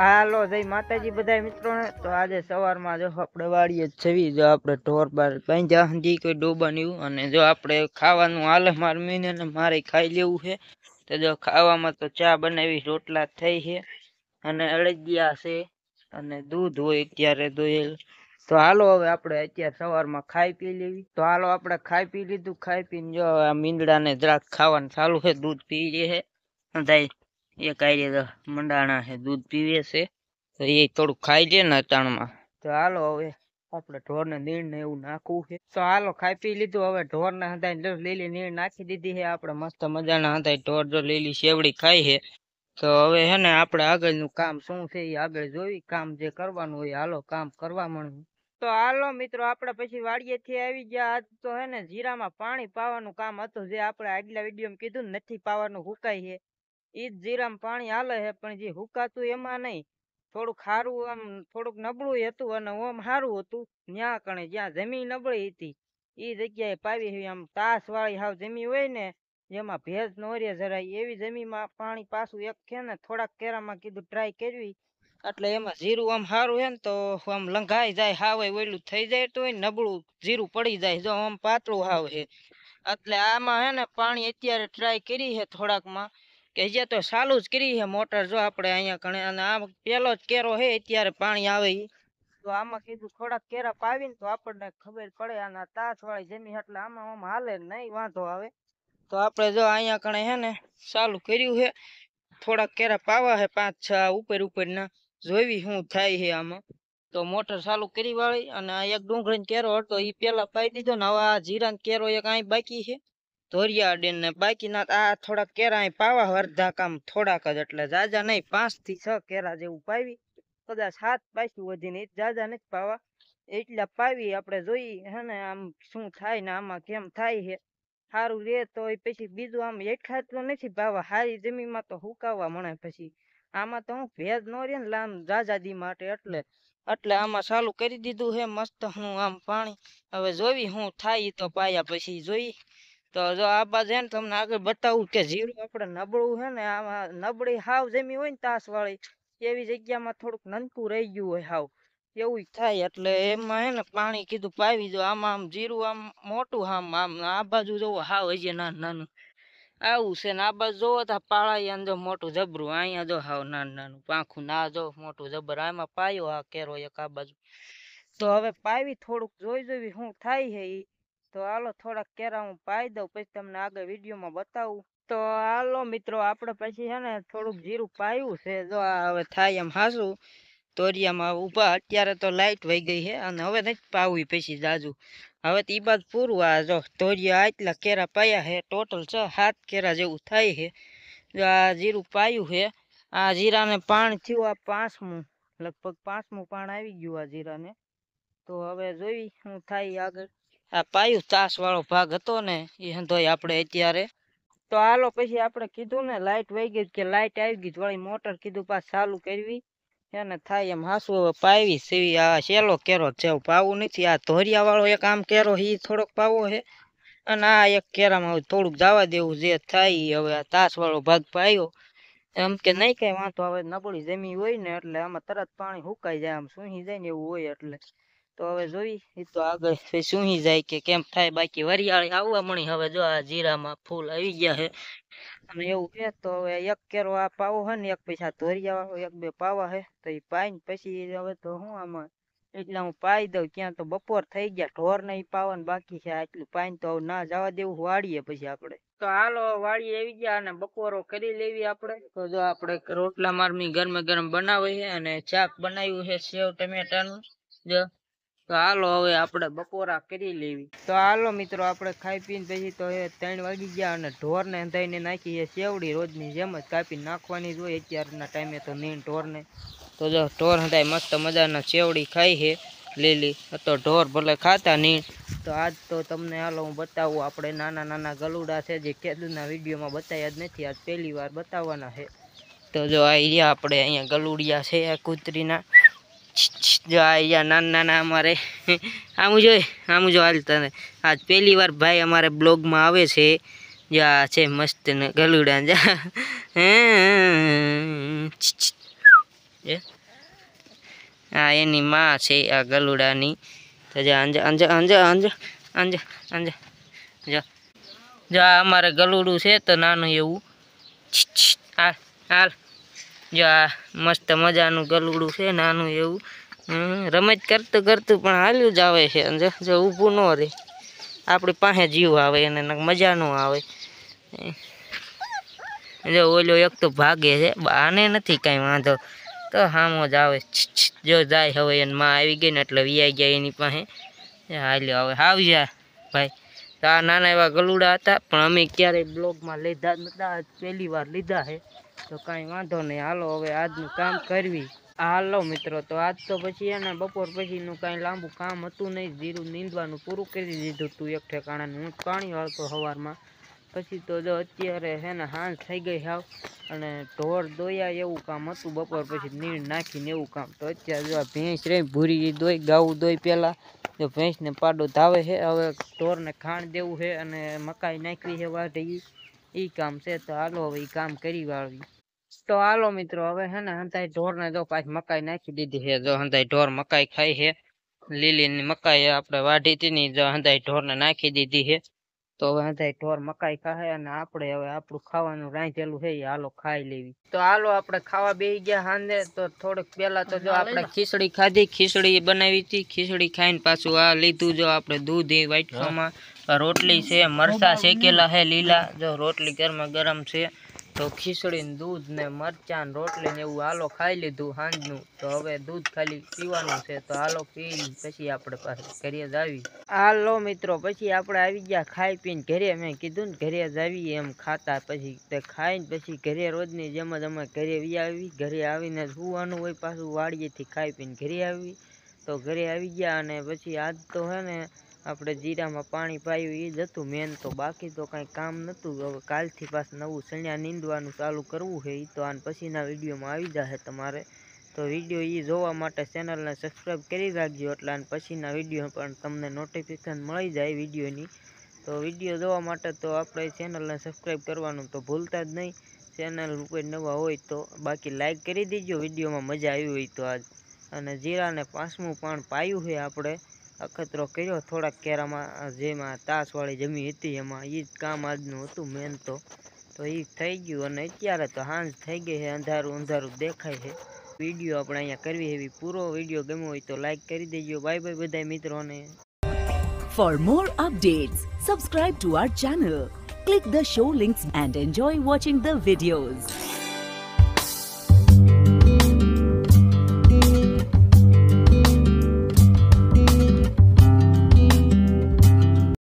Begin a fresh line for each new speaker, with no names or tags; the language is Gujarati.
હાલો જય માતાજી બધા મિત્રોને તો આજે સવારમાં જો આપડે વાળીએ જવી જો આપણે ઢોર બાર પાંજા હજી કોઈ ડોબા નહીં અને જો આપણે ખાવાનું હાલે મારે મીને ને મારે ખાઈ લેવું છે તો જો ખાવામાં તો ચા બનાવી રોટલા થઈ છે અને અળદિયા છે અને દૂધ હોય અત્યારે દોયેલ તો હાલો હવે આપણે અત્યારે સવારમાં ખાઈ પી લેવી તો હાલો આપડે ખાઈ પી લીધું ખાઈ પીને જો આ ને જરાક ખાવાનું ચાલુ છે દૂધ પી લે છે એ કાઢી મંડાણા છે દૂધ પીવે છે તો એ થોડું ખાઈ લે ને અટાણમાં તો હાલો હવે આપણે ને નીણ ને એવું નાખવું છે તો હાલો ખાઈ પી લીધું હવે ઢોરને હંધાઈ લીલી નીણ નાખી દીધી છે આપણે મસ્ત મજાના હંધાઈ ઢોર જો લીલી શેવડી ખાઈ છે તો હવે હે ને આપણે આગળનું કામ શું છે એ આગળ જોઈ કામ જે કરવાનું હોય હાલો કામ કરવા મળ્યું તો હાલો મિત્રો આપણે પછી વાડીએથી આવી ગયા આજ તો હે ને જીરામાં પાણી પાવાનું કામ હતું જે આપણે આગલા વિડીયોમાં કીધું નથી પાવાનું હુકાય છે એ જ જીરામાં પાણી હાલે છે પણ જે હુકાતું એમાં નહીં થોડુંક સારું આમ થોડુંક નબળું હતું અને ઓમ સારું હતું ત્યાં કણે જ્યાં જમીન નબળી હતી એ જગ્યાએ પાવી હોય આમ તાસવાળી હાવ જમી હોય ને એમાં ભેજ નો રે જરાય એવી જમીનમાં પાણી પાછું એક છે ને થોડાક કેરામાં કીધું ટ્રાય કરવી એટલે એમાં જીરું આમ સારું હે ને તો આમ લંઘાઈ જાય હાવે ઓયલું થઈ જાય તો નબળું જીરું પડી જાય જો આમ પાતળું હાવ છે એટલે આમાં હે ને પાણી અત્યારે ટ્રાય કરી હે થોડાકમાં કે જે તો ચાલુ જ કરી છે મોટર જો આપણે અહીંયા ઘણે અને આ પેલો જ કેરો છે અત્યારે પાણી આવે તો આમાં કીધું થોડાક કેરા પાવીને તો આપણને ખબર પડે અને તાસ વાળી જમીન એટલે આમાં આમ હાલે નહીં વાંધો આવે તો આપણે જો અહીંયા કણે છે ને ચાલુ કર્યું છે થોડાક કેરા પાવા છે પાંચ છ ઉપર ઉપરના જોવી શું થાય છે આમાં તો મોટર ચાલુ કરી વાળી અને એક ડુંગળીનો કેરો હતો એ પેલા પાઈ દીધો ને હવે આ જીરાનો કેરો એક અહીં બાકી છે ધોરિયા અડીને બાકીના આ થોડા કેરા પાવા અડધા કામ થોડાક જ એટલે જાજા નહીં પાંચ થી છ કેરા જેવું પાવી કદાચ હાથ પાછી વધીને જાજા નથી પાવા એટલે પાવી આપણે જોઈએ હે ને આમ શું થાય ને આમાં કેમ થાય છે સારું રે તો પછી બીજું આમ તો નથી પાવા હારી જમીનમાં તો હુકાવવા મળે પછી આમાં તો હું ભેજ ન રે ને લામ જાજાદી માટે એટલે એટલે આમાં ચાલુ કરી દીધું હે મસ્ત હું આમ પાણી હવે જોવી હું થાય તો પાયા પછી જોઈ તો જો આ બાજુ તમને આગળ બતાવું કે જીરું આપણે નબળું છે ને આમાં નબળી હાવ જમી હોય ને તાસ વાળી એવી જગ્યામાં થોડુંક નનકું રહી ગયું હોય હાવ એવું થાય એટલે એમાં હે ને પાણી કીધું પાવી દો આમાં આમ જીરું આમ મોટું આમ આમ આ બાજુ જોવો હાવ હજી નાનું નાનું આવું છે ને આ બાજુ જોવો તો પાળાઈ જો મોટું જબરું અહીંયા જો હાવ નાનું નાનું પાંખું ના જો મોટું જબર આમાં પાયો આ કેરો એક આ બાજુ તો હવે પાવી થોડુંક જોઈ જોઈ શું થાય છે એ તો હાલો થોડાક કેરા હું પાઈ દઉં પછી તમને આગળ વિડીયોમાં બતાવું તો હાલો મિત્રો આપણે પછી છે ને થોડુંક જીરું પાયું છે જો હવે થાય એમ હાસું તોરિયામાં ઊભા અત્યારે તો લાઇટ વહી ગઈ છે અને હવે નથી પાવી પછી જાજુ હવે તો એ બાદ પૂરું આ જો તોરિયા આટલા કેરા પાયા છે ટોટલ છ સાત કેરા જેવું થાય છે જો આ જીરું પાયું છે આ જીરાને પાણ થયું આ પાંચમું લગભગ પાંચમું પાણ આવી ગયું આ જીરાને તો હવે જોઈ હું થાય આગળ આ પાયું તાસ વાળો ભાગ હતો ને એ હંધોય આપણે અત્યારે તો હાલો પછી આપણે કીધું ને લાઇટ વહી ગઈ કે લાઇટ આવી ગઈ વળી મોટર કીધું પાસ ચાલુ કરવી એને થાય એમ હાસુ હવે પાવી સીવી આ સેલો કેરો છે પાવું નથી આ ધોરિયા વાળો એક આમ કેરો એ થોડોક પાવો હે અને આ એક કેરામાં થોડુંક જવા દેવું જે થાય હવે આ તાસ વાળો ભાગ પાયો એમ કે નહીં કઈ વાંધો હવે નબળી જમી હોય ને એટલે આમાં તરત પાણી સુકાઈ જાય આમ સુહી જાય ને એવું હોય એટલે તો હવે જોઈ એ તો આગળ સુઈ જાય કે કેમ થાય બાકી વરિયાળી આવવા મળી હવે જો આ જીરામાં ફૂલ આવી ગયા છે અને એવું છે તો હવે એક કેરો આ પાવો છે ને એક પૈસા તોરિયા વાળો એક બે પાવા છે તો એ પાઈને પછી હવે તો હું આમાં એટલે હું પાઈ દઉં ક્યાં તો બપોર થઈ ગયા ઢોર ને પાવા ને બાકી છે એટલું પાઈ તો ના જવા દેવું વાળીએ પછી આપણે તો હાલો વાળી આવી ગયા અને બપોરો કરી લેવી આપડે તો જો આપડે રોટલા મારમી ગરમે ગરમ બનાવી છે અને ચાક બનાવ્યું છે સેવ ટમેટા નું જો તો હાલો હવે આપણે બપોરા કરી લેવી તો હાલો મિત્રો આપણે ખાઈ પીને પછી તો એ ત્રણ વાગી ગયા અને ઢોરને અંધાઈને નાખીએ એ સેવડી રોજની જેમ જ કાપીને નાખવાની જ હોય અત્યારના ટાઈમે તો નીન ઢોરને તો જો ઢોર હંધાય મસ્ત મજાના સેવડી ખાઈ છે લીલી તો ઢોર ભલે ખાતા નહીં તો આજ તો તમને હાલો હું બતાવું આપણે નાના નાના ગલુડા છે જે ખેડૂતના વિડીયોમાં બતાવ્યા જ નથી આજ પહેલી વાર બતાવવાના છે તો જો આ આપણે અહીંયા ગલુડિયા છે આ કૂતરીના જાય નાના નાના અમારે આમ જોઈ આમ જો હાલ તને આજ પહેલી વાર ભાઈ અમારે બ્લોગમાં આવે છે જા છે મસ્ત ને ગલુડા જા હા એની માં છે આ ગલુડાની તો જા અંજા અંજ અંજ અંજા અંજા અંજા જા જા અમારે ગલુડું છે તો નાનું એવું હાલ હાલ જો આ મસ્ત મજાનું ગલુડું છે નાનું એવું રમત કરતું કરતું પણ હાલ્યું જ આવે છે જો જો ઊભું ન રહે આપણી પાસે જીવ આવે એને મજા ન આવે જો ઓલો એક તો ભાગે છે આને નથી કાંઈ વાંધો તો હામો જ આવે જો જાય હવે એને માં આવી ગઈ ને એટલે વિયાઈ ગયા એની પાસે હાલ્યો હવે આવ્યા ભાઈ તો આ નાના એવા ગલુડા હતા પણ અમે ક્યારેય બ્લોગમાં લીધા નહોતા પહેલી વાર લીધા છે તો કઈ વાંધો નહીં હાલો હવે આજનું કામ કરવી હાલો મિત્રો તો આજ તો પછી એને બપોર પછી નું કઈ લાંબુ કામ હતું નહીં જીરું નીંદવાનું પૂરું કરી દીધું તું એક ઠેકાણાને હું પાણી વાળતો સવારમાં પછી તો જો અત્યારે હે ને હાંજ થઈ ગઈ હાવ અને ઢોર દોયા એવું કામ હતું બપોર પછી નીણ નાખીને એવું કામ તો અત્યારે જો ભેંસ રહી ભૂરી દોઈ ગાવું દોઈ પહેલાં જો ભેંસને પાડો ધાવે છે હવે ઢોરને ખાણ દેવું છે અને મકાઈ નાખવી છે વાઢી એ કામ છે તો હાલો હવે કામ કરી વાળવી તો હાલો મિત્રો હવે હે ને હંતાઈ ઢોરને જો પાછી મકાઈ નાખી દીધી છે જો હંતાઈ ઢોર મકાઈ ખાઈ છે લીલીની મકાઈ આપણે વાઢી હતી ને જો હંતાઈ ઢોરને નાખી દીધી છે તો હવે હંતાઈ ઢોર મકાઈ ખાય અને આપણે હવે આપણું ખાવાનું રાંધેલું છે એ હાલો ખાઈ લેવી તો હાલો આપણે ખાવા બેસી ગયા હાંદે તો થોડુંક પેલા તો જો આપણે ખીચડી ખાધી ખીચડી બનાવી હતી ખીચડી ખાઈને પાછું આ લીધું જો આપણે દૂધ એ વાટકામાં રોટલી છે મરચા શેકેલા છે લીલા જો રોટલી ઘરમાં ગરમ છે તો ખીચડી દૂધ ને મરચાં રોટલી ને એવું હાલો ખાઈ લીધું સાંજનું તો હવે દૂધ ખાલી પીવાનું છે તો હાલો પી પછી આપણે પાસે ઘરે જ આવી હાલો મિત્રો પછી આપણે આવી ગયા ખાઈ પીને ઘરે મેં કીધું ને ઘરે જ આવી એમ ખાતા પછી તે ખાઈને પછી ઘરે રોજની જેમ જ અમે ઘરે આવી ઘરે આવીને સુવાનું હોય પાછું વાડીએથી ખાઈ પીને ઘરે આવી તો ઘરે આવી ગયા અને પછી આજ તો હે ને આપણે જીરામાં પાણી પાયું એ જ હતું મેન તો બાકી તો કાંઈ કામ નહોતું હવે કાલથી પાછું નવું સણ્યા નીંદવાનું ચાલુ કરવું છે એ તો આને પછીના વિડીયોમાં આવી જશે તમારે તો વિડીયો એ જોવા માટે ચેનલને સબસ્ક્રાઈબ કરી રાખજો એટલે આને પછીના વિડીયો પણ તમને નોટિફિકેશન મળી જાય વિડીયોની તો વિડીયો જોવા માટે તો આપણે ચેનલને સબસ્ક્રાઈબ કરવાનું તો ભૂલતા જ નહીં ચેનલ કોઈ નવા હોય તો બાકી લાઇક કરી દેજો વિડીયોમાં મજા આવી હોય તો આજ અને જીરાને પાંચમું પણ પાયું છે આપણે અખતરો કર્યો થોડાક કેરામાં જેમાં તાસવાળી જમી હતી એમાં એ જ કામ આજનું હતું મેન તો તો એ થઈ ગયું અને અત્યારે તો હાંજ થઈ ગઈ છે અંધારું અંધારું દેખાય છે વિડીયો આપણે અહીંયા કરવી એવી પૂરો વિડીયો ગમ્યો હોય તો લાઈક કરી દેજો બાય બાય બધા મિત્રોને for more updates subscribe to our channel click the show links and enjoy watching the videos